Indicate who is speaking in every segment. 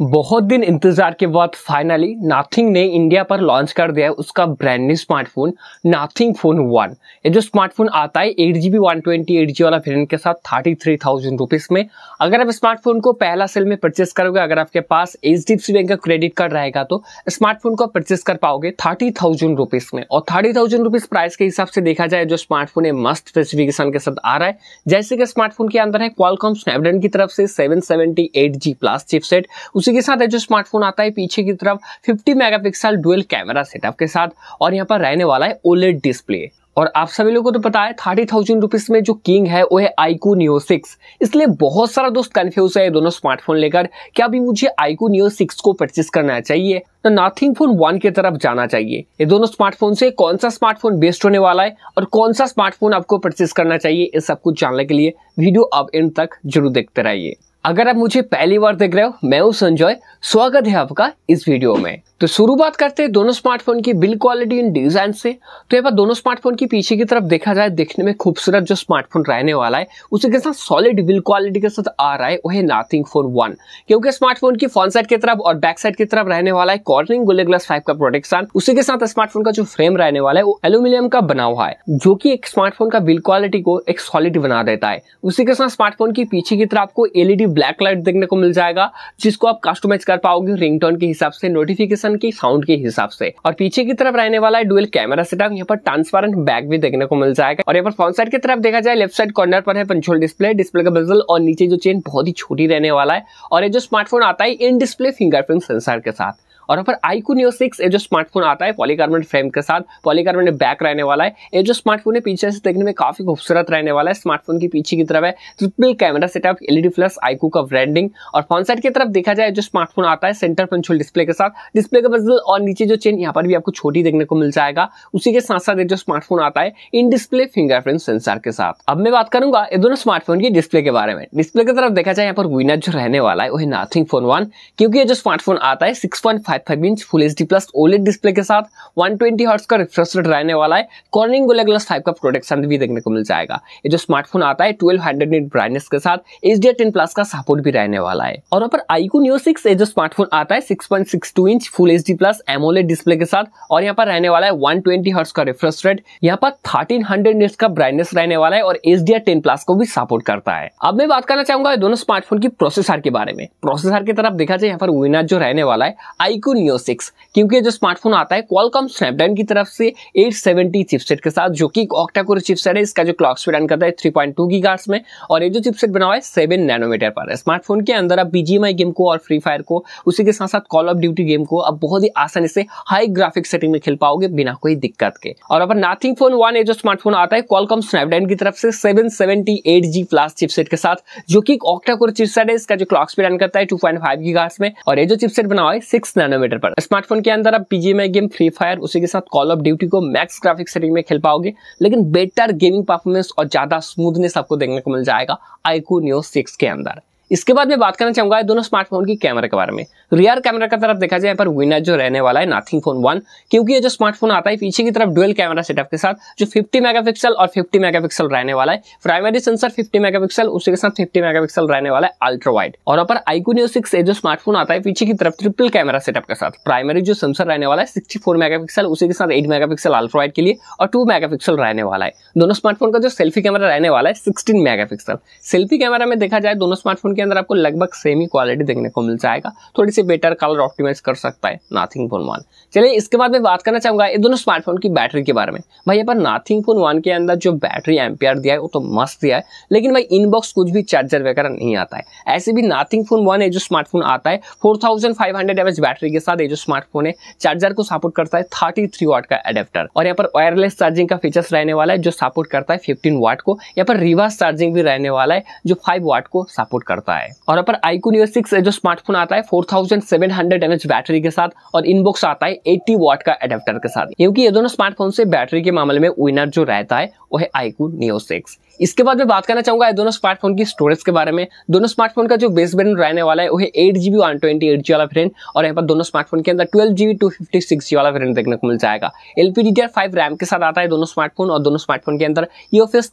Speaker 1: बहुत दिन इंतजार के बाद फाइनली नाथिंग ने इंडिया पर लॉन्च कर दिया है उसका brand new smartphone Nothing phone one ये जो स्मार्टफोन आता है eight G B one twenty eight G वाला वेरियंट के साथ थर्टी थ्री थाउजेंड रुपीज में अगर आप स्मार्टफोन को पहला सेल में परचेस करोगे अगर आपके पास H D F C bank का क्रेडिट कार्ड रहेगा तो स्मार्टफोन को परचेस कर पाओगे थर्टी थाउजेंड रुपीज में और थर्टी थाउजेंड रुपीज प्राइस के हिसाब से देखा जाए जो स्मार्टफोन है मस्त स्पेसिफिकेशन के साथ आ रहा है जैसे कि स्मार्टफोन के अंदर है क्वालकॉम स्नैपड्रैगन की तरफ से seven seventy eight G plus chipset उसी उसी के साथ है जो स्मार्टफोन आता है पीछे की तरफ 50 मेगापिक्सल डुअल कैमरा सेटअप के साथ और यहाँ पर रहने वाला है ओलेट डिस्प्ले और आप सभी लोगों को तो पता है थर्टी थाउजेंड रुपीज में जो किंग है वो है आईकू नियो सिक्स इसलिए बहुत सारा दोस्त कंफ्यूज है दोनों स्मार्टफोन लेकर कि अभी मुझे आईकू नियो सिक्स को परचेस करना चाहिए तो नाथिंग फोन वन की तरफ जाना चाहिए ये दोनों स्मार्टफोन से कौन सा स्मार्टफोन बेस्ट होने वाला है और कौन सा स्मार्टफोन आपको परचेस करना चाहिए ये सब कुछ जानने के लिए वीडियो आप इन तक जरूर देखते रहिए अगर आप मुझे पहली बार देख रहे हो मैं हूं संजय स्वागत है आपका इस वीडियो में तो शुरू बात करते हैं दोनों स्मार्टफोन की बिल्ड क्वालिटी एंड डिजाइन से तो यहाँ पर दोनों स्मार्टफोन की पीछे की तरफ देखा जाए देखने में खूबसूरत जो स्मार्टफोन रहने वाला है उसी के साथ सॉलिड बिल्ड क्वालिटी के साथ आ रहा है वह नाथिंग फोन वन क्योंकि स्मार्टफोन की फ्रंट साइड की तरफ और बैक साइड की तरफ रहने वाला है कॉर्निंग गोले ग्लास फाइव का प्रोडक्शन उसी के साथ स्मार्टफोन का जो फ्रेम रहने वाला है वो एल्यूमिनियम का बना हुआ है जो की एक स्मार्टफोन का बिल्ड क्वालिटी को एक सॉलिड बना देता है उसी के साथ स्मार्टफोन की पीछे की तरफ आपको एलईडी ब्लैक लाइट देखने को मिल जाएगा जिसको आप कस्टमाइज कर पाओगे रिंगटोन के हिसाब से नोटिफिकेशन की साउंड के हिसाब से और पीछे की तरफ रहने वाला है डुअल कैमरा सेटअप यहाँ पर ट्रांसपेरेंट बैक भी देखने को मिल जाएगा और यहाँ पर फ्रंट साइड की तरफ देखा जाए लेफ्ट साइड कॉर्नर पर है पंचोल डिस्प्ले डिस्प्ले का बेजल और नीचे जो चेन बहुत ही छोटी रहने वाला है और ये जो स्मार्टफोन आता है इन डिस्प्ले फिंगरप्रिंट सेंसर के साथ और यहाँ पर आईकू न्यू सिक्स जो स्मार्टफोन आता है पॉलीकार्बन फ्रेम के साथ पॉलीकार्बन बैक रहने वाला है ये जो स्मार्टफोन है पीछे से देखने में काफी खूबसूरत रहने वाला है स्मार्टफोन की पीछे की तरफ है triple camera setup LED plus iQOO Oppo का ब्रांडिंग और फोन साइड की तरफ देखा जाए जो स्मार्टफोन आता है सेंटर पंचोल डिस्प्ले के साथ डिस्प्ले का बजल और नीचे जो चेन यहाँ पर भी आपको छोटी देखने को मिल जाएगा उसी के साथ साथ जो स्मार्टफोन आता है इन डिस्प्ले फिंगरप्रिंट सेंसर के साथ अब मैं बात करूंगा ये दोनों स्मार्टफोन की डिस्प्ले के बारे में डिस्प्ले की तरफ देखा जाए यहाँ पर विनर जो रहने वाला है वह नाथिंग फोन वन क्योंकि ये जो स्मार्टफोन आता है six inch full H plus OLED display के साथ वन ट्वेंटी का रिफ्रेश रेट रहने वाला है कॉर्निंग गोले ग्लास फाइव का प्रोटेक्शन भी देखने को मिल जाएगा ये जो स्मार्टफोन आता है ट्वेल्व हंड्रेड ब्राइटनेस के साथ एच डी टेन प्लस का सपोर्ट भी रहने वाला है और यहाँ पर आईकू न्यू सिक्स जो स्मार्टफोन आता है six point six two inch full H D plus AMOLED display के साथ और यहाँ पर रहने वाला है वन ट्वेंटी हर्ट्स का रिफ्रेश रेट यहाँ पर थर्टीन हंड्रेड इंच का ब्राइटनेस रहने वाला है और H D R ten plus को भी सपोर्ट करता है अब मैं बात करना चाहूंगा दोनों स्मार्टफोन की प्रोसेसर के बारे में प्रोसेसर की तरफ देखा जाए यहाँ पर विनर जो रहने वाला है आईकू नियो सिक्स क्योंकि जो स्मार्टफोन आता है क्वालकॉम स्नैपड्रैगन की तरफ से एट सेवेंटी चिपसेट के साथ जो की ऑक्टाकोर चिपसेट है इसका जो क्लॉक स्पीड रन करता है थ्री पॉइंट 3.2 गीगाहर्ट्ज में और ये जो चिपसेट बना हुआ है सेवन नैनोमीटर पा रहा है स्मार्टफोन के अंदर आप बीजीएमआई गेम को और फ्री फायर को उसी के साथ साथ कॉल ऑफ ड्यूटी गेम को आप बहुत ही आसानी से हाई ग्राफिक सेटिंग में खेल पाओगे बिना कोई दिक्कत के और अपन नाथिंग फोन वन ए जो स्मार्टफोन आता है कॉलकॉम स्नैपडाइन की तरफ से seven seventy eight G plus chipset के साथ जो की ऑक्टा कोर चिपसेट है इसका जो क्लॉक स्पीड रन करता है टू पॉइंट फाइव की में और ये जो चिपसेट बना हुआ है सिक्स नैनोमीटर पर स्मार्टफोन के अंदर आप बीजीएमआई गेम फ्री फायर उसी के साथ कॉल ऑफ ड्यूटी को मैक्स ग्राफिक सेटिंग में खेल पाओगे लेकिन बेटर गेमिंग परफॉर्मेंस और ज्यादा स्मूथनेस आपको देखने को मिल जाएगा आईकू न्यूज सिक्स के अंदर इसके बाद मैं बात करना चाहूंगा दोनों स्मार्टफोन की कैमरा के बारे में रियर तो कैमरा की तरफ देखा जाए पर विनर जो रहने वाला है नाथिंग फोन वन क्योंकि ये जो स्मार्टफोन आता है पीछे की तरफ डुअल कैमरा सेटअप के साथ जो 50 मेगापिक्सल और 50 मेगापिक्सल रहने वाला है प्राइमरी सेंसर 50 मेगापिक्सल उसी के साथ 50 मेगापिक्सल रहने वाला है अल्ट्रा वाइड और अपर न्यू सिक्स जो स्मार्टफोन आता है पीछे की तरफ ट्रिपल कैमरा सेटअप के साथ प्राइमरी जो सेंसर रहने वाला है सिक्सटी फोर उसी के साथ एट मेगा पिक्सल वाइड के लिए और टू पिक्सल रहने वाला है दोनों स्मार्टफोन का जो सेल्फी कैमरा रहने वाला है सिक्सटीन मेगा सेल्फी कैमरा में देखा जाए दोनों स्मार्टफोन के अंदर आपको लगभग सेम ही क्वालिटी देखने को मिल जाएगा थोड़ी से बेटर कलर ऑप्टिमाइज कर सकता है नाथिंग फोन वन चलिए इसके बाद मैं बात करना चाहूंगा ये दोनों स्मार्टफोन की बैटरी के बारे में भाई यहाँ पर नाथिंग फोन वन के अंदर जो बैटरी एम्पियर दिया है वो तो मस्त दिया है लेकिन भाई इनबॉक्स कुछ भी चार्जर वगैरह नहीं आता है ऐसे भी नाथिंग फोन वन है जो स्मार्टफोन आता है फोर थाउजेंड फाइव बैटरी के साथ ये जो स्मार्टफोन है चार्जर को सपोर्ट करता है थर्टी थ्री का एडेप्टर और यहाँ पर वायरलेस चार्जिंग का फीचर्स रहने वाला है जो सपोर्ट करता है फिफ्टीन वाट को यहाँ पर रिवर्स चार्जिंग भी रहने वाला है जो फाइव वाट को सपोर्ट करता है और यहाँ पर आईकून सिक्स जो स्मार्टफोन आता है फोर थाउजेंड सेवन बैटरी के साथ और इनबॉक्स आता है एट्टी वॉट का एडेप्टर के साथ क्योंकि ये दोनों स्मार्टफोन से बैटरी के मामले में विनर जो रहता है वो है आईकू नियो सिक्स इसके बाद मैं बात करना चाहूंगा ये दोनों स्मार्टफोन की स्टोरेज के बारे में दोनों स्मार्टफोन का जो बेस वेरियंट रहने वाला है वो है eight GB one twenty eight G वाला फ्रेंड और यहाँ पर दोनों स्मार्टफोन के अंदर twelve GB two fifty six G वाला फ्रेंड देखने को मिल जाएगा L D R five RAM के साथ आता है दोनों स्मार्टफोन और दोनों स्मार्टफोन के अंदर यू एफ एस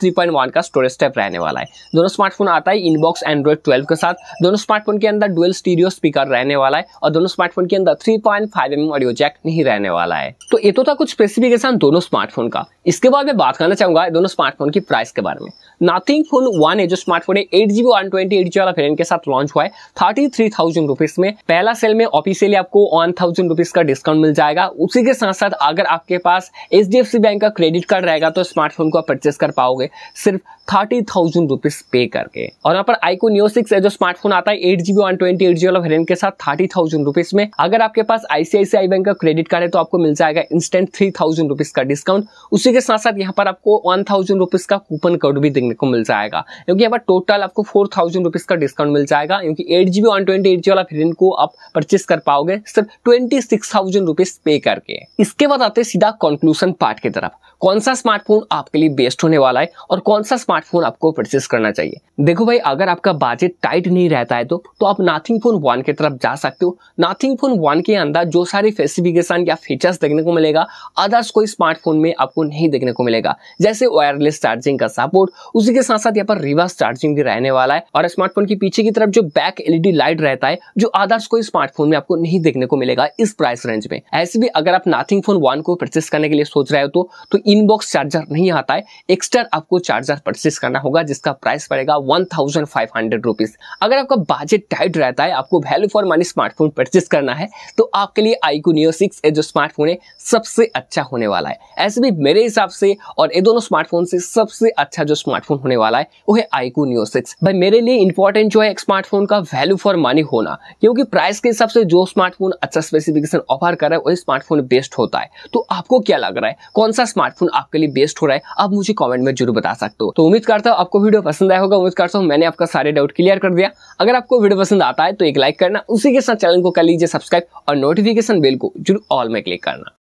Speaker 1: का स्टोरेज टाइप रहने वाला है दोनों स्मार्टफोन आता है इनबॉक्स एंड्रॉइड ट्वेल्व के साथ दोनों स्मार्टफोन के अंदर डुअल स्टीडियो स्पीकर रहने वाला वाला है और दोनों स्मार्टफोन के अंदर three point five M audio jack नहीं रहने वाला है तो ये तो था कुछ स्पेसिफिकेशन दोनों स्मार्टफोन का इसके बाद मैं बात करना चाहूंगा दोनों स्मार्टफोन की प्राइस के बारे में नाथिंग फोन वन है जो स्मार्टफोन है eight GB one twenty eight G वाला वेरियंट के साथ लॉन्च हुआ है थर्टी थ्री थाउजेंड रुपीज में पहला सेल में ऑफिशियली आपको वन थाउजेंड रुपीज का डिस्काउंट मिल जाएगा उसी के साथ साथ अगर आपके पास H D F C bank का क्रेडिट कार्ड रहेगा तो स्मार्टफोन को आप परचेस कर पाओगे सिर्फ थर्टी थाउजेंड रुपीज पे करके और यहाँ पर आईको न्यू सिक्स है जो स्मार्टफोन आता है eight GB one twenty eight G वाला वेरियंट के साथ थर्टी थाउजेंड रुपीज में अगर आपके पास आईसीआईसीआई बैंक का क्रेडिट कार्ड है तो आपको मिल जाएगा इंस्टेंट थ्री थाउजेंड रुपीज का डिस्काउंट उसी के साथ साथ यहाँ पर आपको वन थाउजेंड रुपीज का कूपन कोड भी देखने को मिल जाएगा क्योंकि यहाँ पर टोटल आपको फोर थाउजेंड रुपीज का डिस्काउंट मिल जाएगा क्योंकि eight GB one twenty eight G वाला वेरियंट को आप परचेस कर पाओगे सिर्फ ट्वेंटी सिक्स थाउजेंड रुपीज पे करके इसके बाद आते सीधा कंक्लूजन पार्ट की तरफ कौन सा स्मार्टफोन आपके लिए बेस्ट होने वाला है और कौन सा स्मार्टफोन आपको परचेस करना चाहिए देखो भाई अगर आपका बजट टाइट नहीं रहता है तो तो आप नाथिंग फोन वन की तरफ जा सकते हो नाथिंग फोन वन के अंदर जो सारे फेसिफिकेशन या फीचर्स देखने को मिलेगा अदर्स कोई स्मार्टफोन में आपको नहीं देखने को मिलेगा जैसे वायरलेस चार्जिंग का सपोर्ट उसी के साथ साथ यहाँ पर रिवर्स चार्जिंग भी रहने वाला है और स्मार्टफोन के पीछे की तरफ जो बैक एलईडी लाइट रहता है जो अदर्स कोई स्मार्टफोन में आपको नहीं देखने को मिलेगा इस प्राइस रेंज में ऐसे भी अगर आप नाथिंग फोन वन को परचेस करने के लिए सोच रहे हो तो, तो इनबॉक्स चार्जर नहीं आता है एक्स्ट्रा आपको चार्जर परचेस करना होगा जिसका प्राइस पड़ेगा one thousand five hundred rupees अगर आपका बजट टाइट रहता है आपको value for money smartphone purchase करना है तो आपके लिए आईकू नियो सिक्स जो स्मार्टफोन है सबसे अच्छा होने वाला है ऐसे भी मेरे हिसाब से और ये दोनों स्मार्टफोन से सबसे अच्छा जो स्मार्टफोन होने वाला है वो है आईकू नियो सिक्स भाई मेरे लिए इंपॉर्टेंट जो है स्मार्टफोन का वैल्यू फॉर मनी होना क्योंकि प्राइस के हिसाब से जो स्मार्टफोन अच्छा स्पेसिफिकेशन ऑफर कर रहा है वही स्मार्टफोन बेस्ट होता है तो आपको क्या लग रहा है कौन सा स्मार्ट स्मार्टफोन आपके लिए बेस्ट हो रहा है आप मुझे कॉमेंट में जरूर बता सकते हो तो उम्मीद करता हूँ आपको वीडियो पसंद आया होगा उम्मीद करता हूँ मैंने आपका सारे डाउट क्लियर कर दिया अगर आपको वीडियो पसंद आता है तो एक लाइक करना उसी के साथ चैनल को कर लीजिए सब्सक्राइब और नोटिफिकेशन बिल को जरूर ऑल में क्लिक करना